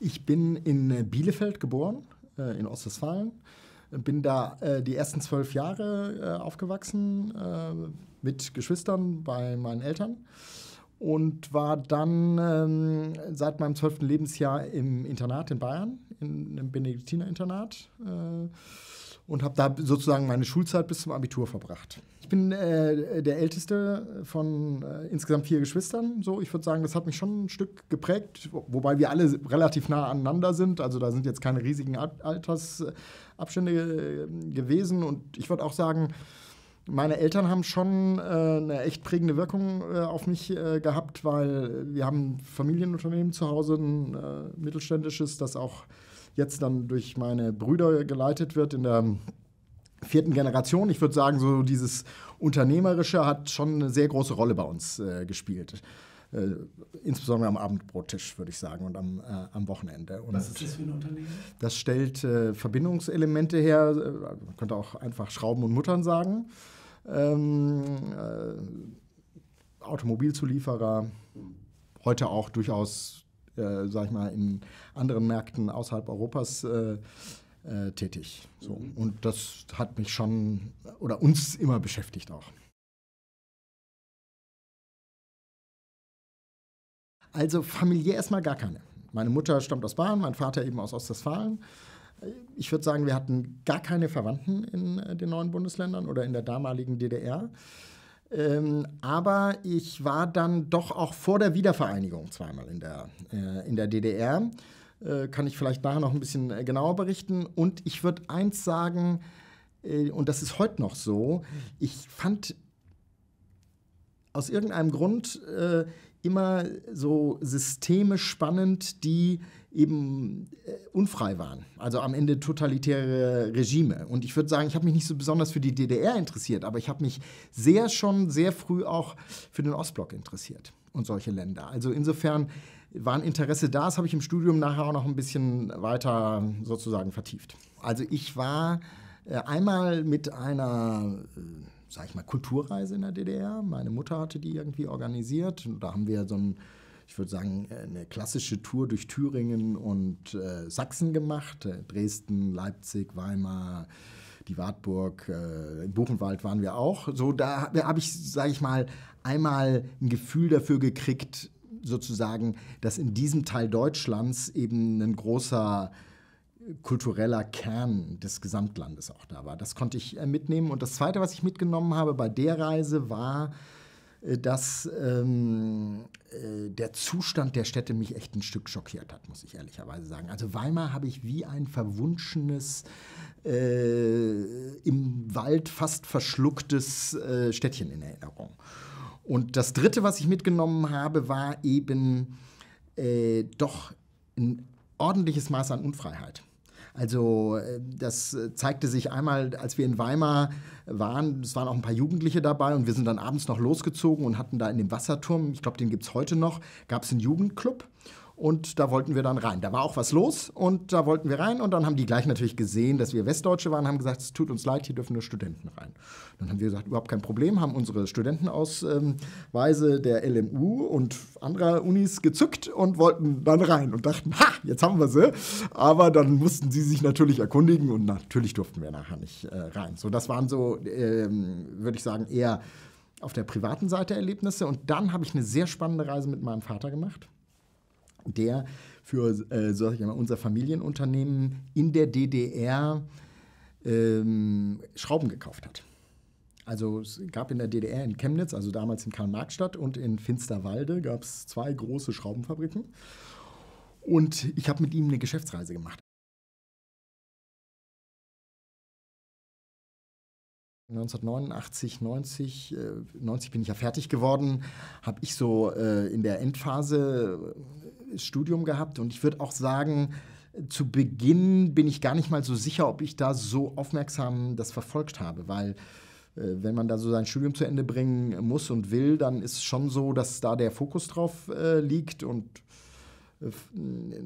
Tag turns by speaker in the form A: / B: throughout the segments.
A: Ich bin in äh, Bielefeld geboren, äh, in Ostwestfalen. Bin da äh, die ersten zwölf Jahre aufgewachsen mit Geschwistern bei meinen Eltern und war dann ähm, seit meinem zwölften Lebensjahr im Internat in Bayern, in einem Benediktinerinternat und habe da sozusagen meine Schulzeit bis zum Abitur verbracht. Ich bin äh, der Älteste von äh, insgesamt vier Geschwistern. So, ich würde sagen, das hat mich schon ein Stück geprägt, wobei wir alle relativ nah aneinander sind. Also da sind jetzt keine riesigen Altersabstände äh, gewesen. Und ich würde auch sagen, meine Eltern haben schon äh, eine echt prägende Wirkung äh, auf mich äh, gehabt, weil wir haben ein Familienunternehmen zu Hause, ein äh, mittelständisches, das auch jetzt dann durch meine Brüder geleitet wird in der vierten Generation. Ich würde sagen, so dieses Unternehmerische hat schon eine sehr große Rolle bei uns äh, gespielt. Äh, insbesondere am Abendbrottisch, würde ich sagen, und am, äh, am Wochenende. Und Was ist das für ein Unternehmen? Das stellt äh, Verbindungselemente her, äh, man könnte auch einfach Schrauben und Muttern sagen, ähm, äh, Automobilzulieferer, heute auch durchaus, äh, sag ich mal, in anderen Märkten außerhalb Europas äh, äh, tätig. So. Mhm. Und das hat mich schon oder uns immer beschäftigt auch. Also familiär erstmal gar keine. Meine Mutter stammt aus Bayern, mein Vater eben aus Ostwestfalen. Ich würde sagen, wir hatten gar keine Verwandten in äh, den neuen Bundesländern oder in der damaligen DDR. Ähm, aber ich war dann doch auch vor der Wiedervereinigung zweimal in der, äh, in der DDR. Äh, kann ich vielleicht nachher noch ein bisschen äh, genauer berichten. Und ich würde eins sagen, äh, und das ist heute noch so, ich fand aus irgendeinem Grund immer so Systeme spannend, die eben unfrei waren. Also am Ende totalitäre Regime. Und ich würde sagen, ich habe mich nicht so besonders für die DDR interessiert, aber ich habe mich sehr schon sehr früh auch für den Ostblock interessiert und solche Länder. Also insofern war ein Interesse da. Das habe ich im Studium nachher auch noch ein bisschen weiter sozusagen vertieft. Also ich war äh, einmal mit einer, äh, sage ich mal, Kulturreise in der DDR. Meine Mutter hatte die irgendwie organisiert. Und da haben wir so ein ich würde sagen, äh, eine klassische Tour durch Thüringen und äh, Sachsen gemacht. Dresden, Leipzig, Weimar, die Wartburg, äh, im Buchenwald waren wir auch. So, da habe ich, sage ich mal, einmal ein Gefühl dafür gekriegt, sozusagen, dass in diesem Teil Deutschlands eben ein großer kultureller Kern des Gesamtlandes auch da war. Das konnte ich äh, mitnehmen. Und das Zweite, was ich mitgenommen habe bei der Reise, war, äh, dass ähm, äh, der Zustand der Städte mich echt ein Stück schockiert hat, muss ich ehrlicherweise sagen. Also Weimar habe ich wie ein verwunschenes, äh, im Wald fast verschlucktes äh, Städtchen in Erinnerung. Und das Dritte, was ich mitgenommen habe, war eben äh, doch ein ordentliches Maß an Unfreiheit. Also äh, das zeigte sich einmal, als wir in Weimar waren, es waren auch ein paar Jugendliche dabei und wir sind dann abends noch losgezogen und hatten da in dem Wasserturm, ich glaube, den gibt es heute noch, gab es einen Jugendclub. Und da wollten wir dann rein. Da war auch was los und da wollten wir rein. Und dann haben die gleich natürlich gesehen, dass wir Westdeutsche waren, haben gesagt, es tut uns leid, hier dürfen nur Studenten rein. Dann haben wir gesagt, überhaupt kein Problem, haben unsere Studentenausweise ähm, der LMU und anderer Unis gezückt und wollten dann rein und dachten, ha, jetzt haben wir sie. Äh. Aber dann mussten sie sich natürlich erkundigen und natürlich durften wir nachher nicht äh, rein. So, das waren so, ähm, würde ich sagen, eher auf der privaten Seite Erlebnisse. Und dann habe ich eine sehr spannende Reise mit meinem Vater gemacht der für äh, so mal, unser Familienunternehmen in der DDR ähm, Schrauben gekauft hat. Also es gab in der DDR in Chemnitz, also damals in Karl-Marx-Stadt und in Finsterwalde gab es zwei große Schraubenfabriken. Und ich habe mit ihm eine Geschäftsreise gemacht. 1989, 90, 90 bin ich ja fertig geworden, habe ich so äh, in der Endphase Studium gehabt und ich würde auch sagen, zu Beginn bin ich gar nicht mal so sicher, ob ich da so aufmerksam das verfolgt habe, weil äh, wenn man da so sein Studium zu Ende bringen muss und will, dann ist es schon so, dass da der Fokus drauf äh, liegt. Und äh,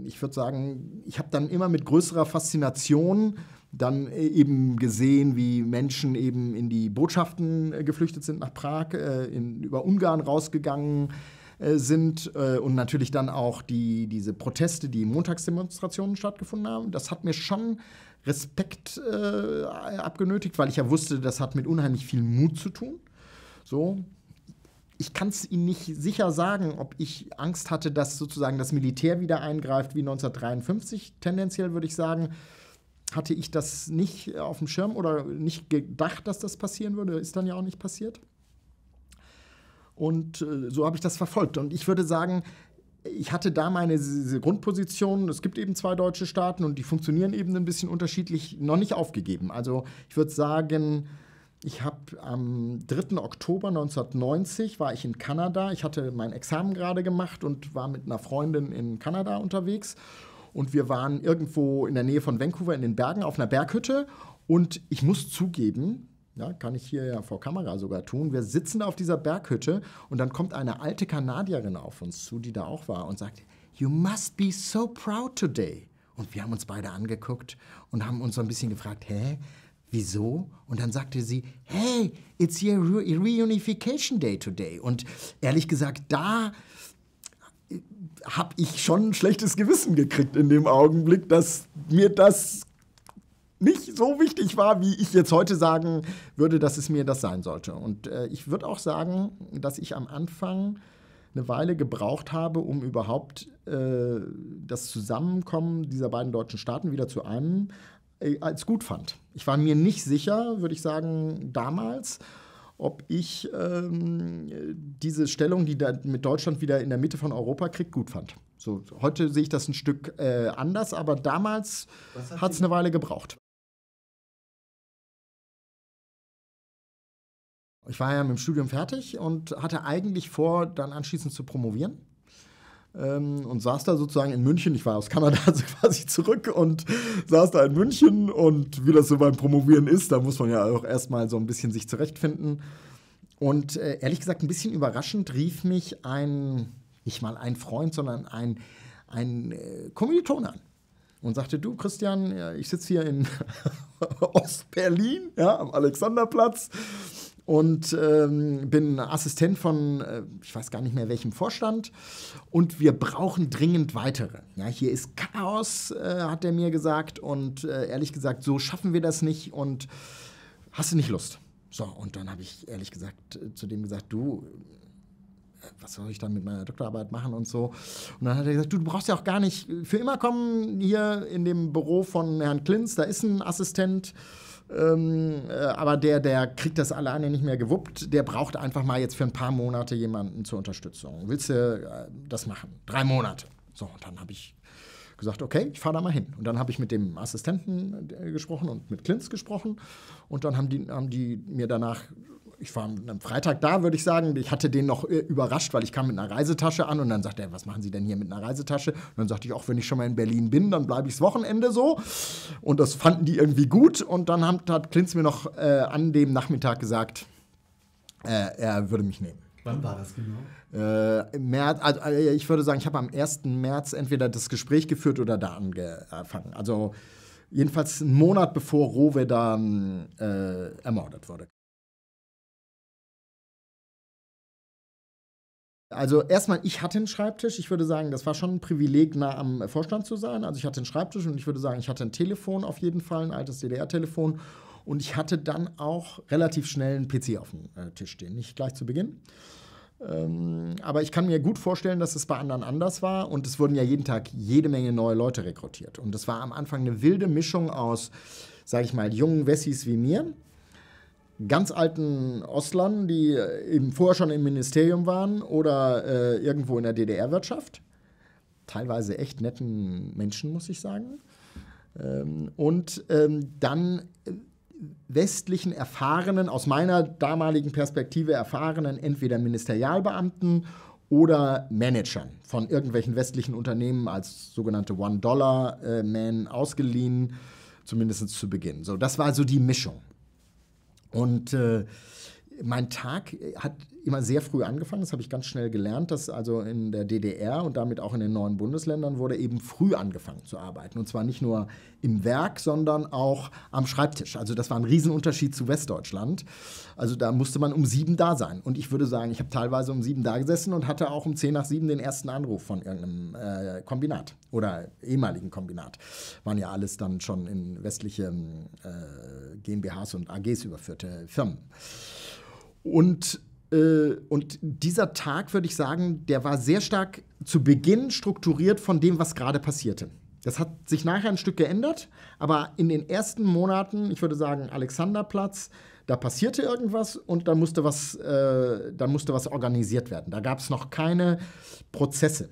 A: ich würde sagen, ich habe dann immer mit größerer Faszination dann eben gesehen, wie Menschen eben in die Botschaften geflüchtet sind nach Prag, in, über Ungarn rausgegangen äh, sind äh, und natürlich dann auch die, diese Proteste, die Montagsdemonstrationen stattgefunden haben, das hat mir schon Respekt äh, abgenötigt, weil ich ja wusste, das hat mit unheimlich viel Mut zu tun. So. Ich kann es Ihnen nicht sicher sagen, ob ich Angst hatte, dass sozusagen das Militär wieder eingreift wie 1953. Tendenziell würde ich sagen, hatte ich das nicht auf dem Schirm oder nicht gedacht, dass das passieren würde. Ist dann ja auch nicht passiert. Und äh, so habe ich das verfolgt. Und ich würde sagen, ich hatte da meine Grundposition, es gibt eben zwei deutsche Staaten und die funktionieren eben ein bisschen unterschiedlich, noch nicht aufgegeben. Also ich würde sagen, ich habe am 3. Oktober 1990 war ich in Kanada. Ich hatte mein Examen gerade gemacht und war mit einer Freundin in Kanada unterwegs. Und wir waren irgendwo in der Nähe von Vancouver in den Bergen auf einer Berghütte. Und ich muss zugeben, ja, kann ich hier ja vor Kamera sogar tun. Wir sitzen auf dieser Berghütte und dann kommt eine alte Kanadierin auf uns zu, die da auch war und sagt, You must be so proud today. Und wir haben uns beide angeguckt und haben uns so ein bisschen gefragt, hä, wieso? Und dann sagte sie, hey, it's your Reunification Day today. Und ehrlich gesagt, da äh, habe ich schon ein schlechtes Gewissen gekriegt in dem Augenblick, dass mir das nicht so wichtig war, wie ich jetzt heute sagen würde, dass es mir das sein sollte. Und äh, ich würde auch sagen, dass ich am Anfang eine Weile gebraucht habe, um überhaupt äh, das Zusammenkommen dieser beiden deutschen Staaten wieder zu einem äh, als gut fand. Ich war mir nicht sicher, würde ich sagen, damals, ob ich ähm, diese Stellung, die da mit Deutschland wieder in der Mitte von Europa kriegt, gut fand. So, heute sehe ich das ein Stück äh, anders, aber damals hat es eine Weile gebraucht. Ich war ja mit dem Studium fertig und hatte eigentlich vor, dann anschließend zu promovieren. Ähm, und saß da sozusagen in München. Ich war aus Kanada also quasi zurück und saß da in München. Und wie das so beim Promovieren ist, da muss man ja auch erstmal so ein bisschen sich zurechtfinden. Und äh, ehrlich gesagt, ein bisschen überraschend rief mich ein, nicht mal ein Freund, sondern ein, ein äh, Kommiliton an und sagte, du Christian, ich sitze hier in Ostberlin, ja, am Alexanderplatz und ähm, bin Assistent von, äh, ich weiß gar nicht mehr welchem Vorstand. Und wir brauchen dringend weitere. Ja, hier ist Chaos, äh, hat er mir gesagt. Und äh, ehrlich gesagt, so schaffen wir das nicht. Und hast du nicht Lust? So, und dann habe ich ehrlich gesagt äh, zu dem gesagt, du, äh, was soll ich dann mit meiner Doktorarbeit machen und so. Und dann hat er gesagt, du, du, brauchst ja auch gar nicht für immer kommen hier in dem Büro von Herrn Klinz, da ist ein Assistent. Ähm, äh, aber der, der kriegt das alleine nicht mehr gewuppt. Der braucht einfach mal jetzt für ein paar Monate jemanden zur Unterstützung. Willst du äh, das machen? Drei Monate. So, und dann habe ich gesagt, okay, ich fahre da mal hin. Und dann habe ich mit dem Assistenten äh, gesprochen und mit Klintz gesprochen. Und dann haben die, haben die mir danach ich war am Freitag da, würde ich sagen. Ich hatte den noch äh, überrascht, weil ich kam mit einer Reisetasche an und dann sagte er, was machen Sie denn hier mit einer Reisetasche? Und dann sagte ich, auch wenn ich schon mal in Berlin bin, dann bleibe ich das Wochenende so. Und das fanden die irgendwie gut. Und dann hat, hat Klinz mir noch äh, an dem Nachmittag gesagt, äh, er würde mich nehmen. Wann war das genau? Äh, März, also, äh, ich würde sagen, ich habe am 1. März entweder das Gespräch geführt oder da angefangen. Also jedenfalls einen Monat bevor Rowe dann äh, ermordet wurde. Also erstmal, ich hatte einen Schreibtisch. Ich würde sagen, das war schon ein Privileg, nah am Vorstand zu sein. Also ich hatte einen Schreibtisch und ich würde sagen, ich hatte ein Telefon auf jeden Fall, ein altes DDR-Telefon. Und ich hatte dann auch relativ schnell einen PC auf dem äh, Tisch stehen. Nicht gleich zu Beginn. Ähm, aber ich kann mir gut vorstellen, dass es bei anderen anders war. Und es wurden ja jeden Tag jede Menge neue Leute rekrutiert. Und es war am Anfang eine wilde Mischung aus, sage ich mal, jungen Wessis wie mir ganz alten Ostlern, die eben äh, vorher schon im Ministerium waren oder äh, irgendwo in der DDR-Wirtschaft. Teilweise echt netten Menschen, muss ich sagen. Ähm, und ähm, dann äh, westlichen erfahrenen, aus meiner damaligen Perspektive erfahrenen, entweder Ministerialbeamten oder Managern von irgendwelchen westlichen Unternehmen als sogenannte One-Dollar-Man ausgeliehen, zumindest zu Beginn. So, das war so die Mischung. Und äh, mein Tag äh, hat immer sehr früh angefangen. Das habe ich ganz schnell gelernt, dass also in der DDR und damit auch in den neuen Bundesländern wurde eben früh angefangen zu arbeiten. Und zwar nicht nur im Werk, sondern auch am Schreibtisch. Also das war ein Riesenunterschied zu Westdeutschland. Also da musste man um sieben da sein. Und ich würde sagen, ich habe teilweise um sieben da gesessen und hatte auch um zehn nach sieben den ersten Anruf von irgendeinem äh, Kombinat oder ehemaligen Kombinat. Waren ja alles dann schon in westliche ähm, äh, GmbHs und AGs überführte Firmen. Und, äh, und dieser Tag, würde ich sagen, der war sehr stark zu Beginn strukturiert von dem, was gerade passierte. Das hat sich nachher ein Stück geändert, aber in den ersten Monaten, ich würde sagen, Alexanderplatz, da passierte irgendwas und da musste was, äh, da musste was organisiert werden. Da gab es noch keine Prozesse.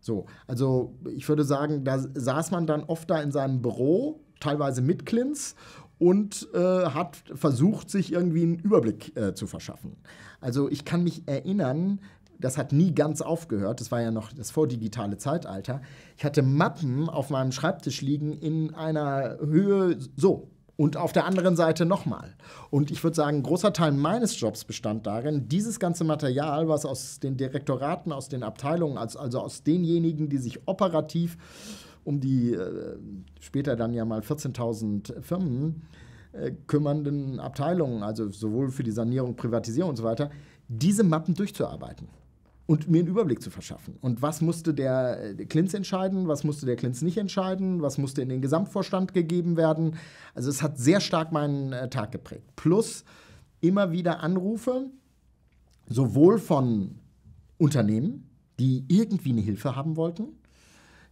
A: So, also ich würde sagen, da saß man dann oft da in seinem Büro, teilweise mit Klins und äh, hat versucht, sich irgendwie einen Überblick äh, zu verschaffen. Also ich kann mich erinnern, das hat nie ganz aufgehört, das war ja noch das vordigitale Zeitalter. Ich hatte Mappen auf meinem Schreibtisch liegen in einer Höhe so, und auf der anderen Seite nochmal. Und ich würde sagen, ein großer Teil meines Jobs bestand darin, dieses ganze Material, was aus den Direktoraten, aus den Abteilungen, also aus denjenigen, die sich operativ um die äh, später dann ja mal 14.000 Firmen äh, kümmernden Abteilungen, also sowohl für die Sanierung, Privatisierung und so weiter, diese Mappen durchzuarbeiten und mir einen Überblick zu verschaffen. Und was musste der äh, Klins entscheiden, was musste der Klins nicht entscheiden, was musste in den Gesamtvorstand gegeben werden. Also es hat sehr stark meinen äh, Tag geprägt. Plus immer wieder Anrufe, sowohl von Unternehmen, die irgendwie eine Hilfe haben wollten,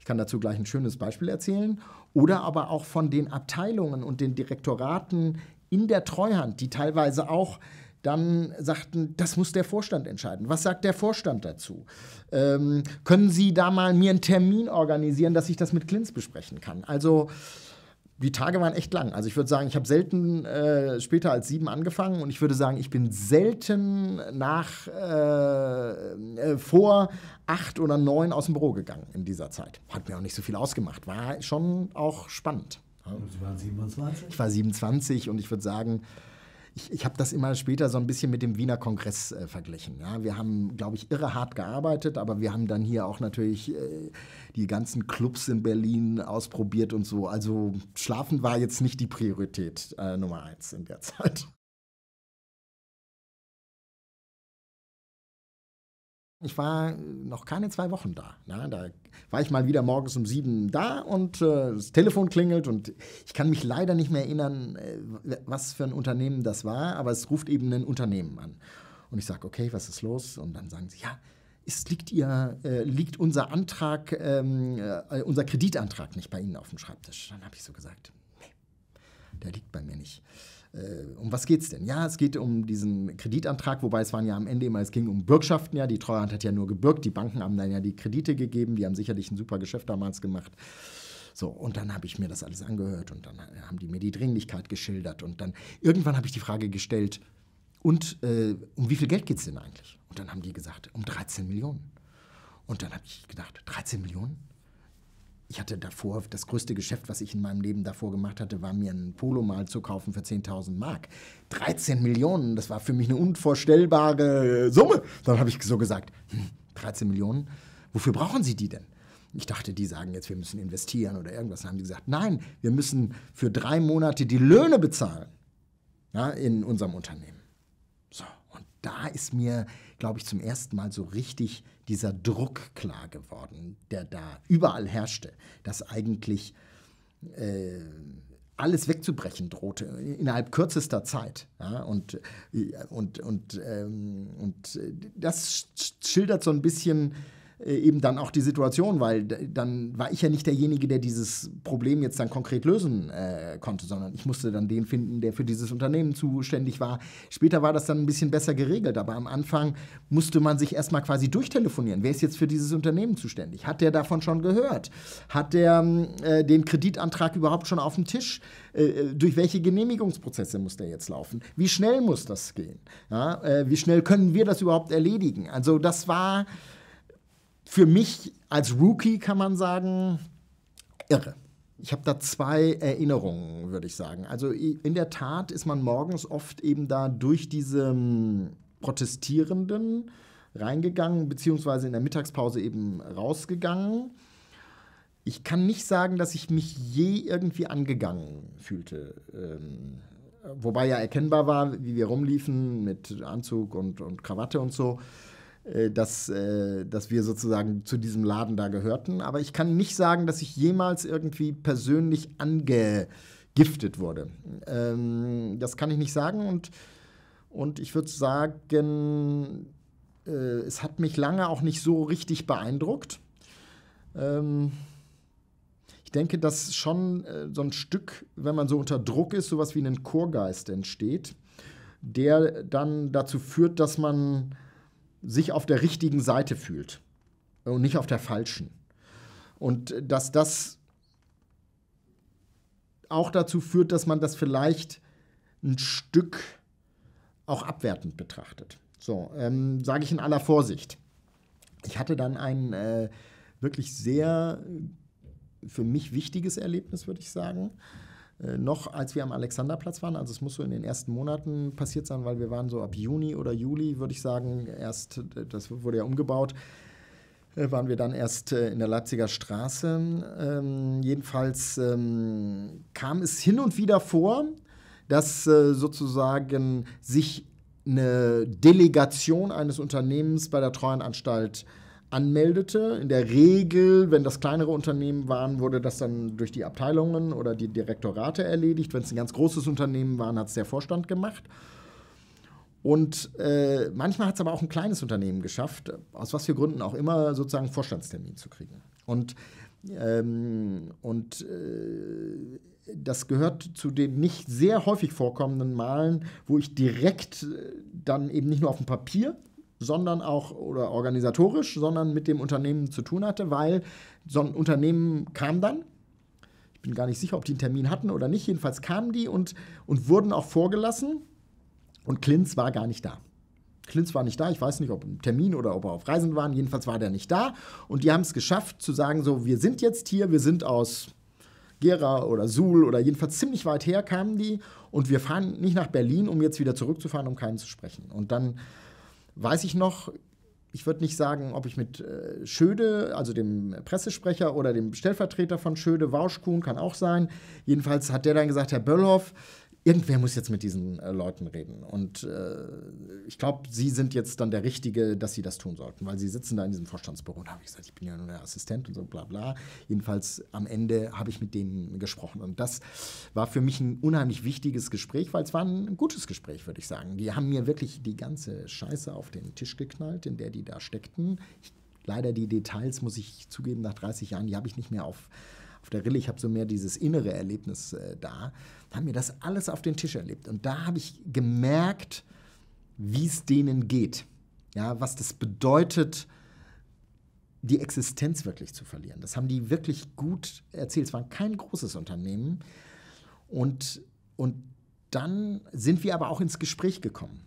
A: ich kann dazu gleich ein schönes Beispiel erzählen. Oder aber auch von den Abteilungen und den Direktoraten in der Treuhand, die teilweise auch dann sagten, das muss der Vorstand entscheiden. Was sagt der Vorstand dazu? Ähm, können Sie da mal mir einen Termin organisieren, dass ich das mit Klins besprechen kann? Also die Tage waren echt lang. Also ich würde sagen, ich habe selten äh, später als sieben angefangen und ich würde sagen, ich bin selten nach äh, äh vor acht oder neun aus dem Büro gegangen in dieser Zeit. Hat mir auch nicht so viel ausgemacht. War schon auch spannend. Sie waren 27? Ich war 27 und ich würde sagen, ich, ich habe das immer später so ein bisschen mit dem Wiener Kongress äh, verglichen. Ja? Wir haben, glaube ich, irre hart gearbeitet, aber wir haben dann hier auch natürlich äh, die ganzen Clubs in Berlin ausprobiert und so. Also schlafen war jetzt nicht die Priorität äh, Nummer eins in der Zeit. Ich war noch keine zwei Wochen da. Na, ne? da war ich mal wieder morgens um sieben da und äh, das Telefon klingelt und ich kann mich leider nicht mehr erinnern, äh, was für ein Unternehmen das war, aber es ruft eben ein Unternehmen an. Und ich sage, okay, was ist los? Und dann sagen sie, ja, ist, liegt, ihr, äh, liegt unser Antrag, ähm, äh, unser Kreditantrag nicht bei Ihnen auf dem Schreibtisch? Dann habe ich so gesagt, nee, der liegt bei mir nicht äh, um was geht es denn? Ja, es geht um diesen Kreditantrag, wobei es waren ja am Ende immer, es ging um Bürgschaften, ja, die Treuhand hat ja nur gebürgt, die Banken haben dann ja die Kredite gegeben, die haben sicherlich ein super Geschäft damals gemacht. So, und dann habe ich mir das alles angehört und dann äh, haben die mir die Dringlichkeit geschildert und dann irgendwann habe ich die Frage gestellt, und äh, um wie viel Geld geht es denn eigentlich? Und dann haben die gesagt, um 13 Millionen. Und dann habe ich gedacht, 13 Millionen? ich hatte davor, das größte Geschäft, was ich in meinem Leben davor gemacht hatte, war mir ein Polo mal zu kaufen für 10.000 Mark. 13 Millionen, das war für mich eine unvorstellbare Summe. Dann habe ich so gesagt, 13 hm, Millionen, wofür brauchen Sie die denn? Ich dachte, die sagen jetzt, wir müssen investieren oder irgendwas. Dann haben die gesagt, nein, wir müssen für drei Monate die Löhne bezahlen ja, in unserem Unternehmen. So, und da ist mir glaube ich, zum ersten Mal so richtig dieser Druck klar geworden, der da überall herrschte, dass eigentlich äh, alles wegzubrechen drohte, innerhalb kürzester Zeit. Ja, und, äh, und, und, ähm, und äh, das schildert so ein bisschen äh, eben dann auch die Situation, weil dann war ich ja nicht derjenige, der dieses Problem jetzt dann konkret lösen äh, konnte, sondern ich musste dann den finden, der für dieses Unternehmen zuständig war. Später war das dann ein bisschen besser geregelt, aber am Anfang musste man sich erstmal quasi durchtelefonieren. Wer ist jetzt für dieses Unternehmen zuständig? Hat der davon schon gehört? Hat der ähm, äh, den Kreditantrag überhaupt schon auf dem Tisch? Äh, äh, durch welche Genehmigungsprozesse muss der jetzt laufen? Wie schnell muss das gehen? Ja, äh, wie schnell können wir das überhaupt erledigen? Also das war für mich als Rookie kann man sagen, irre. Ich habe da zwei Erinnerungen, würde ich sagen. Also in der Tat ist man morgens oft eben da durch diese hm, Protestierenden reingegangen, beziehungsweise in der Mittagspause eben rausgegangen. Ich kann nicht sagen, dass ich mich je irgendwie angegangen fühlte. Ähm, wobei ja erkennbar war, wie wir rumliefen mit Anzug und, und Krawatte und so. Äh, dass, äh, dass wir sozusagen zu diesem Laden da gehörten. Aber ich kann nicht sagen, dass ich jemals irgendwie persönlich angegiftet wurde. Ähm, das kann ich nicht sagen. Und, und ich würde sagen, äh, es hat mich lange auch nicht so richtig beeindruckt. Ähm, ich denke, dass schon so ein Stück, wenn man so unter Druck ist, sowas wie ein Chorgeist entsteht, der dann dazu führt, dass man sich auf der richtigen Seite fühlt und nicht auf der falschen. Und äh, dass das auch dazu führt, dass man das vielleicht ein Stück auch abwertend betrachtet. So, ähm, sage ich in aller Vorsicht. Ich hatte dann ein äh, wirklich sehr für mich wichtiges Erlebnis, würde ich sagen. Äh, noch als wir am Alexanderplatz waren. Also es muss so in den ersten Monaten passiert sein, weil wir waren so ab Juni oder Juli, würde ich sagen, erst, äh, das wurde ja umgebaut, äh, waren wir dann erst in der Leipziger Straße. Ähm, jedenfalls ähm, kam es hin und wieder vor, dass äh, sozusagen sich eine Delegation eines Unternehmens bei der Treuenanstalt äh, anmeldete. In der Regel, wenn das kleinere Unternehmen waren, wurde das dann durch die Abteilungen oder die Direktorate erledigt. Wenn es ein ganz großes Unternehmen waren, hat es der Vorstand gemacht. Und äh, manchmal hat es aber auch ein kleines Unternehmen geschafft, aus was für Gründen auch immer, sozusagen einen Vorstandstermin zu kriegen. Und, ähm, und äh, das gehört zu den nicht sehr häufig vorkommenden Malen, wo ich direkt äh, dann eben nicht nur auf dem Papier sondern auch oder organisatorisch, sondern mit dem Unternehmen zu tun hatte, weil so ein Unternehmen kam dann. Ich bin gar nicht sicher, ob die einen Termin hatten oder nicht. Jedenfalls kamen die und, und wurden auch vorgelassen. Und Klintz war gar nicht da. Klintz war nicht da, ich weiß nicht, ob im Termin oder ob er auf Reisen waren, jedenfalls war der nicht da. Und die haben es geschafft zu sagen, so, wir sind jetzt hier, wir sind aus Gera oder Suhl oder jedenfalls ziemlich weit her kamen die und wir fahren nicht nach Berlin, um jetzt wieder zurückzufahren, um keinen zu sprechen. Und dann weiß ich noch, ich würde nicht sagen, ob ich mit äh, Schöde, also dem Pressesprecher oder dem Stellvertreter von Schöde, Wauschkuhn, kann auch sein. Jedenfalls hat der dann gesagt, Herr Böllhoff, irgendwer muss jetzt mit diesen äh, Leuten reden. Und äh, ich glaube, sie sind jetzt dann der Richtige, dass sie das tun sollten, weil sie sitzen da in diesem Vorstandsbüro und habe ich gesagt, ich bin ja nur der Assistent und so bla bla. Jedenfalls am Ende habe ich mit denen gesprochen. Und das war für mich ein unheimlich wichtiges Gespräch, weil es war ein gutes Gespräch, würde ich sagen. Die haben mir wirklich die ganze Scheiße auf den Tisch geknallt, in der die da steckten. Ich, leider die Details, muss ich zugeben, nach 30 Jahren, die habe ich nicht mehr auf auf der Rille, ich habe so mehr dieses innere Erlebnis äh, da, haben mir das alles auf den Tisch erlebt. Und da habe ich gemerkt, wie es denen geht. Ja, was das bedeutet, die Existenz wirklich zu verlieren. Das haben die wirklich gut erzählt. Es war kein großes Unternehmen. Und, und dann sind wir aber auch ins Gespräch gekommen.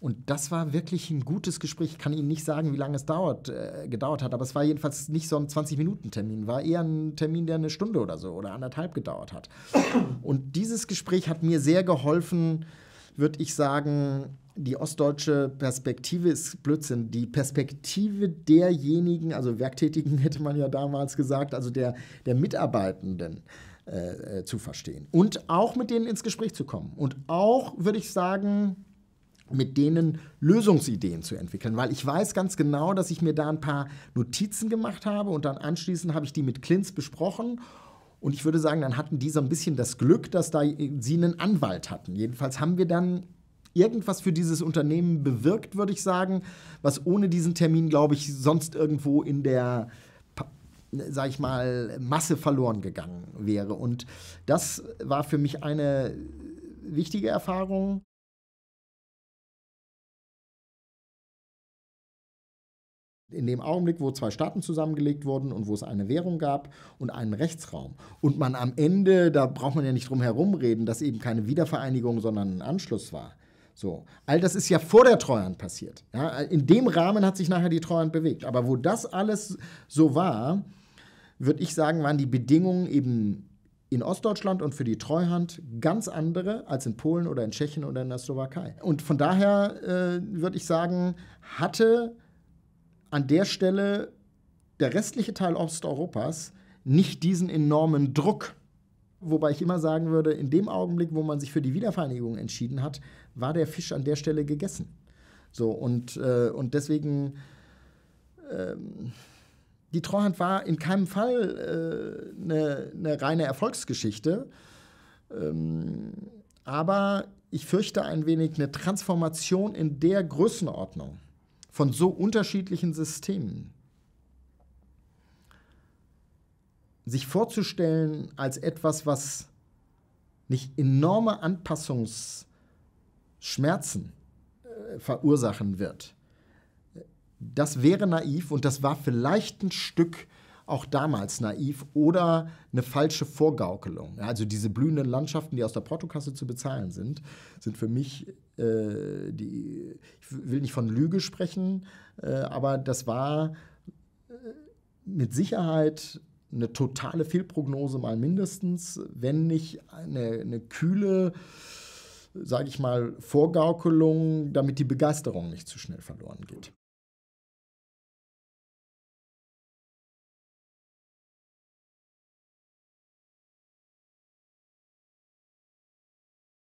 A: Und das war wirklich ein gutes Gespräch. Ich kann Ihnen nicht sagen, wie lange es dauert, äh, gedauert hat, aber es war jedenfalls nicht so ein 20-Minuten-Termin, war eher ein Termin, der eine Stunde oder so oder anderthalb gedauert hat. Und dieses Gespräch hat mir sehr geholfen, würde ich sagen, die ostdeutsche Perspektive ist Blödsinn. Die Perspektive derjenigen, also Werktätigen hätte man ja damals gesagt, also der, der Mitarbeitenden äh, äh, zu verstehen. Und auch mit denen ins Gespräch zu kommen. Und auch, würde ich sagen, mit denen Lösungsideen zu entwickeln, weil ich weiß ganz genau, dass ich mir da ein paar Notizen gemacht habe und dann anschließend habe ich die mit Klins besprochen und ich würde sagen, dann hatten die so ein bisschen das Glück, dass da sie einen Anwalt hatten. Jedenfalls haben wir dann irgendwas für dieses Unternehmen bewirkt, würde ich sagen, was ohne diesen Termin, glaube ich, sonst irgendwo in der sag ich mal, Masse verloren gegangen wäre. Und das war für mich eine wichtige Erfahrung. in dem Augenblick, wo zwei Staaten zusammengelegt wurden und wo es eine Währung gab und einen Rechtsraum. Und man am Ende, da braucht man ja nicht drum herumreden, dass eben keine Wiedervereinigung, sondern ein Anschluss war. So. All das ist ja vor der Treuhand passiert. Ja, in dem Rahmen hat sich nachher die Treuhand bewegt. Aber wo das alles so war, würde ich sagen, waren die Bedingungen eben in Ostdeutschland und für die Treuhand ganz andere als in Polen oder in Tschechien oder in der Slowakei. Und von daher äh, würde ich sagen, hatte an der Stelle der restliche Teil Osteuropas nicht diesen enormen Druck. Wobei ich immer sagen würde, in dem Augenblick, wo man sich für die Wiedervereinigung entschieden hat, war der Fisch an der Stelle gegessen. So, und, äh, und deswegen, ähm, die Treuhand war in keinem Fall eine äh, ne, ne reine Erfolgsgeschichte, ähm, aber ich fürchte ein wenig eine Transformation in der Größenordnung von so unterschiedlichen Systemen. Sich vorzustellen als etwas, was nicht enorme Anpassungsschmerzen äh, verursachen wird, das wäre naiv und das war vielleicht ein Stück auch damals naiv oder eine falsche Vorgaukelung. also diese blühenden Landschaften, die aus der Portokasse zu bezahlen sind, sind für mich äh, die. Ich will nicht von Lüge sprechen, äh, aber das war äh, mit Sicherheit eine totale Fehlprognose mal mindestens, wenn nicht eine, eine kühle sage ich mal, Vorgaukelung, damit die Begeisterung nicht zu schnell verloren geht.